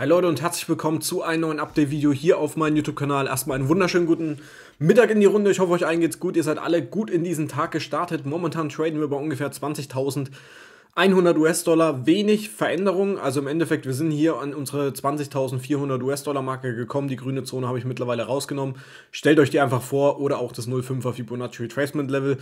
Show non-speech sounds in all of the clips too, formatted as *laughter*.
Hi Leute und herzlich willkommen zu einem neuen Update-Video hier auf meinem YouTube-Kanal. Erstmal einen wunderschönen guten Mittag in die Runde. Ich hoffe, euch allen geht's gut. Ihr seid alle gut in diesen Tag gestartet. Momentan traden wir bei ungefähr 20.100 US-Dollar. Wenig Veränderung. Also im Endeffekt, wir sind hier an unsere 20.400 US-Dollar-Marke gekommen. Die grüne Zone habe ich mittlerweile rausgenommen. Stellt euch die einfach vor oder auch das 0,5er Fibonacci Retracement Level.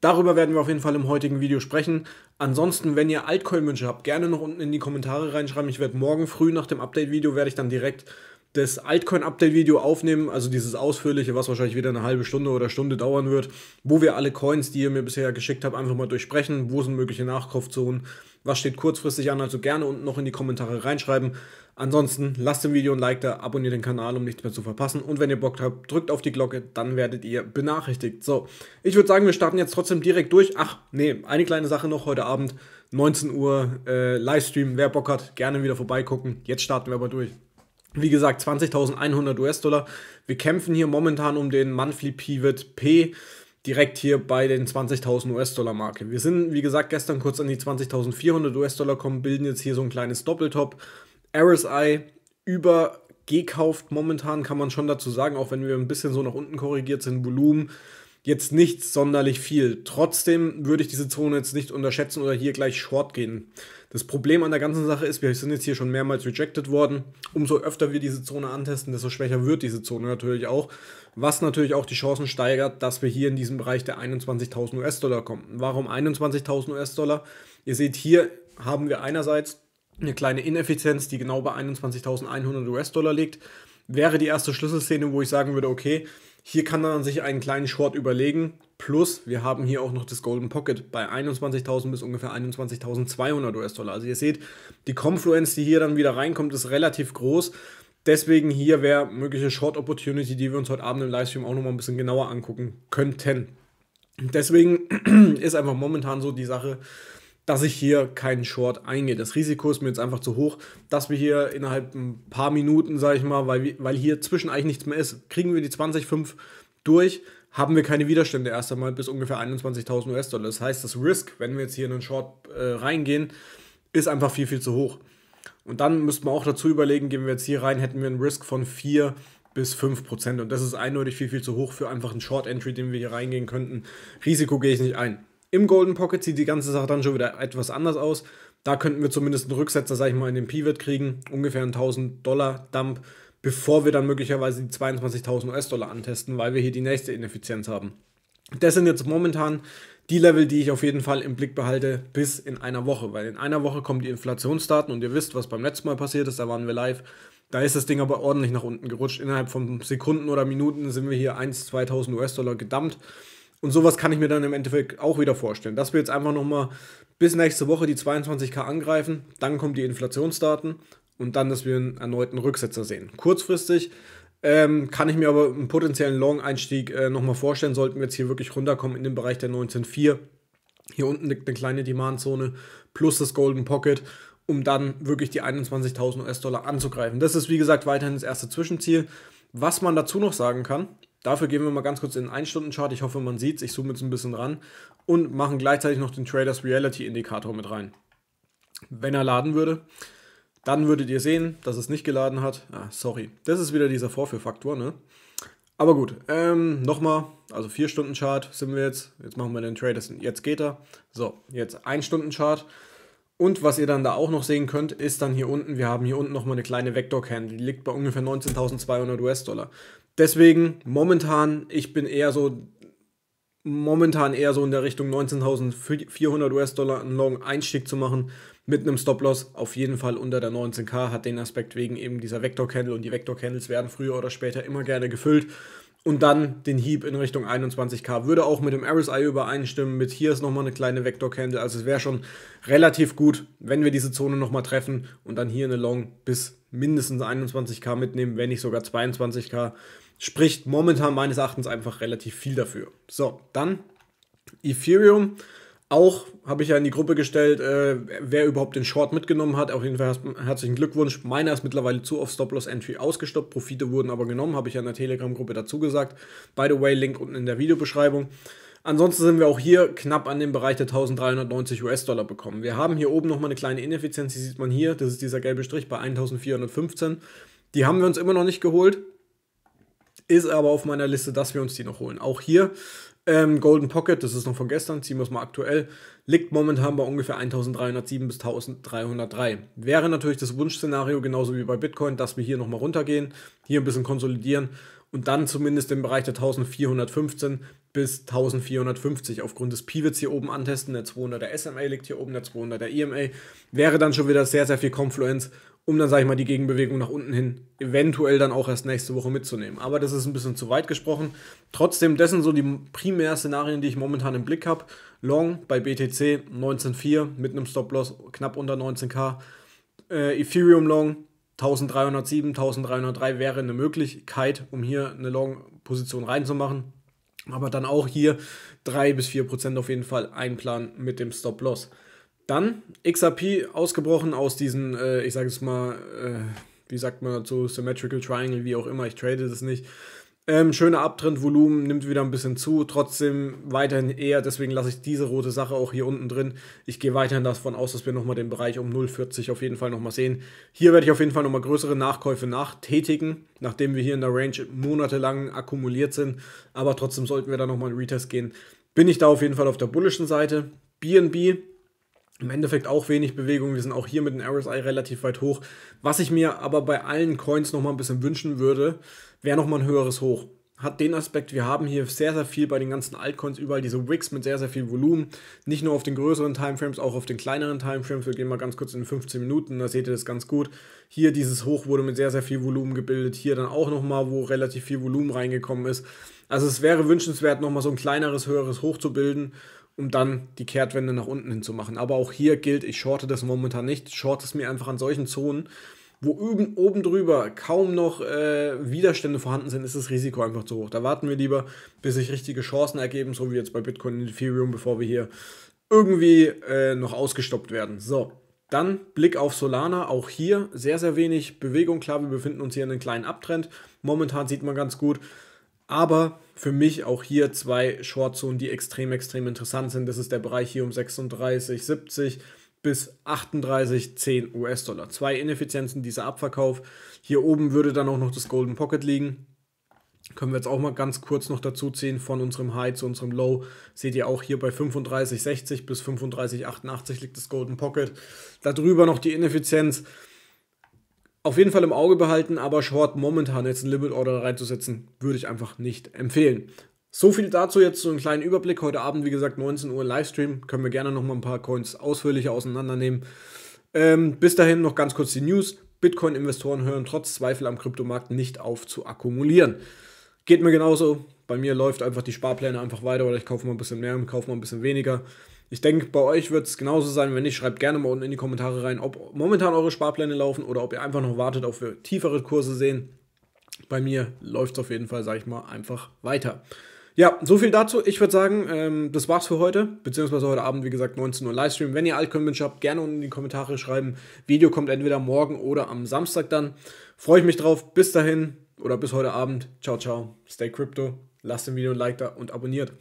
Darüber werden wir auf jeden Fall im heutigen Video sprechen. Ansonsten, wenn ihr Altcoin-Wünsche habt, gerne noch unten in die Kommentare reinschreiben. Ich werde morgen früh nach dem Update-Video, werde ich dann direkt das Altcoin-Update-Video aufnehmen, also dieses ausführliche, was wahrscheinlich wieder eine halbe Stunde oder Stunde dauern wird, wo wir alle Coins, die ihr mir bisher geschickt habt, einfach mal durchsprechen. Wo sind mögliche Nachkaufzonen? Was steht kurzfristig an? Also gerne unten noch in die Kommentare reinschreiben. Ansonsten lasst dem Video ein Like da, abonniert den Kanal, um nichts mehr zu verpassen. Und wenn ihr Bock habt, drückt auf die Glocke, dann werdet ihr benachrichtigt. So, ich würde sagen, wir starten jetzt trotzdem direkt durch. Ach, nee, eine kleine Sache noch heute Abend, 19 Uhr äh, Livestream. Wer Bock hat, gerne wieder vorbeigucken. Jetzt starten wir aber durch. Wie gesagt, 20.100 US-Dollar. Wir kämpfen hier momentan um den Monthly Pivot P direkt hier bei den 20.000 US-Dollar Marke. Wir sind, wie gesagt, gestern kurz an die 20.400 US-Dollar kommen, bilden jetzt hier so ein kleines Doppeltop. RSI übergekauft momentan, kann man schon dazu sagen, auch wenn wir ein bisschen so nach unten korrigiert sind, Volumen jetzt nicht sonderlich viel. Trotzdem würde ich diese Zone jetzt nicht unterschätzen oder hier gleich short gehen. Das Problem an der ganzen Sache ist, wir sind jetzt hier schon mehrmals rejected worden. Umso öfter wir diese Zone antesten, desto schwächer wird diese Zone natürlich auch. Was natürlich auch die Chancen steigert, dass wir hier in diesem Bereich der 21.000 US-Dollar kommen. Warum 21.000 US-Dollar? Ihr seht hier haben wir einerseits eine kleine Ineffizienz, die genau bei 21.100 US-Dollar liegt, wäre die erste Schlüsselszene, wo ich sagen würde, okay, hier kann man sich einen kleinen Short überlegen. Plus, wir haben hier auch noch das Golden Pocket bei 21.000 bis ungefähr 21.200 US-Dollar. Also ihr seht, die Confluence, die hier dann wieder reinkommt, ist relativ groß. Deswegen hier wäre mögliche Short Opportunity, die wir uns heute Abend im Livestream auch nochmal ein bisschen genauer angucken könnten. Deswegen *clears throat* ist einfach momentan so die Sache, dass ich hier keinen Short eingehe. Das Risiko ist mir jetzt einfach zu hoch, dass wir hier innerhalb ein paar Minuten, sage ich mal, weil, weil hier zwischen eigentlich nichts mehr ist, kriegen wir die 20,5 durch, haben wir keine Widerstände erst einmal bis ungefähr 21.000 US-Dollar. Das heißt, das Risk, wenn wir jetzt hier in einen Short äh, reingehen, ist einfach viel, viel zu hoch. Und dann müssten wir auch dazu überlegen, gehen wir jetzt hier rein, hätten wir einen Risk von 4 bis 5%. Und das ist eindeutig viel, viel zu hoch für einfach einen Short-Entry, den wir hier reingehen könnten. Risiko gehe ich nicht ein. Im Golden Pocket sieht die ganze Sache dann schon wieder etwas anders aus. Da könnten wir zumindest einen Rücksetzer, sag ich mal, in den Pivot kriegen, ungefähr einen 1000 Dollar Dump, bevor wir dann möglicherweise die 22.000 US-Dollar antesten, weil wir hier die nächste Ineffizienz haben. Das sind jetzt momentan die Level, die ich auf jeden Fall im Blick behalte, bis in einer Woche, weil in einer Woche kommen die Inflationsdaten und ihr wisst, was beim letzten Mal passiert ist, da waren wir live. Da ist das Ding aber ordentlich nach unten gerutscht. Innerhalb von Sekunden oder Minuten sind wir hier 1.000, 2.000 US-Dollar gedumpt. Und sowas kann ich mir dann im Endeffekt auch wieder vorstellen, dass wir jetzt einfach nochmal bis nächste Woche die 22k angreifen, dann kommen die Inflationsdaten und dann, dass wir einen erneuten Rücksetzer sehen. Kurzfristig ähm, kann ich mir aber einen potenziellen Long-Einstieg äh, nochmal vorstellen, sollten wir jetzt hier wirklich runterkommen in den Bereich der 19.4. Hier unten liegt eine kleine Demandzone plus das Golden Pocket, um dann wirklich die 21.000 US-Dollar anzugreifen. Das ist wie gesagt weiterhin das erste Zwischenziel. Was man dazu noch sagen kann, Dafür gehen wir mal ganz kurz in den 1-Stunden-Chart. Ich hoffe, man sieht es. Ich zoome jetzt ein bisschen ran. Und machen gleichzeitig noch den Traders Reality Indikator mit rein. Wenn er laden würde, dann würdet ihr sehen, dass es nicht geladen hat. Ah, sorry. Das ist wieder dieser Vorführfaktor, ne? Aber gut, ähm, nochmal, also 4-Stunden-Chart sind wir jetzt. Jetzt machen wir den Traders. Jetzt geht er. So, jetzt 1-Stunden-Chart. Und was ihr dann da auch noch sehen könnt, ist dann hier unten, wir haben hier unten nochmal eine kleine Vector-Candle, die liegt bei ungefähr 19.200 US-Dollar. Deswegen momentan, ich bin eher so, momentan eher so in der Richtung 19.400 US-Dollar einen Long Einstieg zu machen mit einem Stop-Loss auf jeden Fall unter der 19k, hat den Aspekt wegen eben dieser Vektor-Candle und die Vektor-Candles werden früher oder später immer gerne gefüllt. Und dann den Hieb in Richtung 21k. Würde auch mit dem RSI übereinstimmen. Mit hier ist nochmal eine kleine Vektor-Candle. Also es wäre schon relativ gut, wenn wir diese Zone nochmal treffen und dann hier eine Long bis mindestens 21k mitnehmen, wenn nicht sogar 22k spricht momentan meines Erachtens einfach relativ viel dafür. So, dann Ethereum. Auch habe ich ja in die Gruppe gestellt, äh, wer überhaupt den Short mitgenommen hat. Auf jeden Fall herzlichen Glückwunsch. Meiner ist mittlerweile zu auf Stop Loss Entry ausgestoppt. Profite wurden aber genommen, habe ich ja in der Telegram-Gruppe dazu gesagt. By the way, Link unten in der Videobeschreibung. Ansonsten sind wir auch hier knapp an dem Bereich der 1390 US-Dollar bekommen. Wir haben hier oben nochmal eine kleine Ineffizienz, die sieht man hier. Das ist dieser gelbe Strich bei 1415. Die haben wir uns immer noch nicht geholt. Ist aber auf meiner Liste, dass wir uns die noch holen. Auch hier ähm, Golden Pocket, das ist noch von gestern, ziehen wir es mal aktuell, liegt momentan bei ungefähr 1307 bis 1303. Wäre natürlich das Wunschszenario, genauso wie bei Bitcoin, dass wir hier nochmal runtergehen, hier ein bisschen konsolidieren und dann zumindest im Bereich der 1415 bis 1450 aufgrund des Pivots hier oben antesten. Der 200er SMA liegt hier oben, der 200er EMA. Wäre dann schon wieder sehr, sehr viel Konfluenz um dann, sage ich mal, die Gegenbewegung nach unten hin eventuell dann auch erst nächste Woche mitzunehmen. Aber das ist ein bisschen zu weit gesprochen. Trotzdem, das sind so die primären Szenarien, die ich momentan im Blick habe. Long bei BTC 19,4 mit einem Stop-Loss knapp unter 19k. Äh, Ethereum Long 1307, 1303 wäre eine Möglichkeit, um hier eine Long-Position reinzumachen. Aber dann auch hier 3 bis 4 Prozent auf jeden Fall einplanen mit dem Stop-Loss. Dann XRP ausgebrochen aus diesen, äh, ich sage es mal, äh, wie sagt man dazu, Symmetrical Triangle, wie auch immer, ich trade das nicht. Ähm, schöner Abtrendvolumen, nimmt wieder ein bisschen zu, trotzdem weiterhin eher, deswegen lasse ich diese rote Sache auch hier unten drin. Ich gehe weiterhin davon aus, dass wir nochmal den Bereich um 0,40 auf jeden Fall nochmal sehen. Hier werde ich auf jeden Fall nochmal größere Nachkäufe nachtätigen, nachdem wir hier in der Range monatelang akkumuliert sind, aber trotzdem sollten wir da nochmal einen Retest gehen. Bin ich da auf jeden Fall auf der bullischen Seite. BNB im Endeffekt auch wenig Bewegung. Wir sind auch hier mit dem RSI relativ weit hoch. Was ich mir aber bei allen Coins nochmal ein bisschen wünschen würde, wäre nochmal ein höheres Hoch. Hat den Aspekt, wir haben hier sehr, sehr viel bei den ganzen Altcoins überall, diese Wicks mit sehr, sehr viel Volumen. Nicht nur auf den größeren Timeframes, auch auf den kleineren Timeframes. Wir gehen mal ganz kurz in 15 Minuten, da seht ihr das ganz gut. Hier dieses Hoch wurde mit sehr, sehr viel Volumen gebildet. Hier dann auch nochmal, wo relativ viel Volumen reingekommen ist. Also es wäre wünschenswert, nochmal so ein kleineres, höheres Hoch zu bilden um dann die Kehrtwende nach unten hin zu machen. Aber auch hier gilt, ich shorte das momentan nicht, shorte es mir einfach an solchen Zonen, wo oben, oben drüber kaum noch äh, Widerstände vorhanden sind, ist das Risiko einfach zu hoch. Da warten wir lieber, bis sich richtige Chancen ergeben, so wie jetzt bei Bitcoin und Ethereum, bevor wir hier irgendwie äh, noch ausgestoppt werden. So, dann Blick auf Solana, auch hier sehr, sehr wenig Bewegung. Klar, wir befinden uns hier in einem kleinen Abtrend. Momentan sieht man ganz gut, aber für mich auch hier zwei Shortzonen, die extrem, extrem interessant sind. Das ist der Bereich hier um 36, 70 bis 38, 10 US-Dollar. Zwei Ineffizienzen dieser Abverkauf. Hier oben würde dann auch noch das Golden Pocket liegen. Können wir jetzt auch mal ganz kurz noch dazu ziehen von unserem High zu unserem Low. Seht ihr auch hier bei 35,60 bis 35,88 liegt das Golden Pocket. Darüber noch die Ineffizienz auf jeden Fall im Auge behalten, aber Short momentan jetzt einen Limit Order reinzusetzen, würde ich einfach nicht empfehlen. So viel dazu jetzt so einen kleinen Überblick. Heute Abend, wie gesagt, 19 Uhr Livestream. Können wir gerne nochmal ein paar Coins ausführlicher auseinandernehmen. Ähm, bis dahin noch ganz kurz die News. Bitcoin-Investoren hören trotz Zweifel am Kryptomarkt nicht auf zu akkumulieren. Geht mir genauso. Bei mir läuft einfach die Sparpläne einfach weiter oder ich kaufe mal ein bisschen mehr und kaufe mal ein bisschen weniger. Ich denke, bei euch wird es genauso sein. Wenn nicht, schreibt gerne mal unten in die Kommentare rein, ob momentan eure Sparpläne laufen oder ob ihr einfach noch wartet, auf wir tiefere Kurse sehen. Bei mir läuft es auf jeden Fall, sage ich mal, einfach weiter. Ja, so viel dazu. Ich würde sagen, ähm, das war's für heute, beziehungsweise heute Abend, wie gesagt, 19 Uhr Livestream. Wenn ihr altcoin habt, gerne unten in die Kommentare schreiben. Video kommt entweder morgen oder am Samstag dann. Freue ich mich drauf. Bis dahin oder bis heute Abend. Ciao, ciao. Stay Crypto. Lasst dem Video ein Like da und abonniert.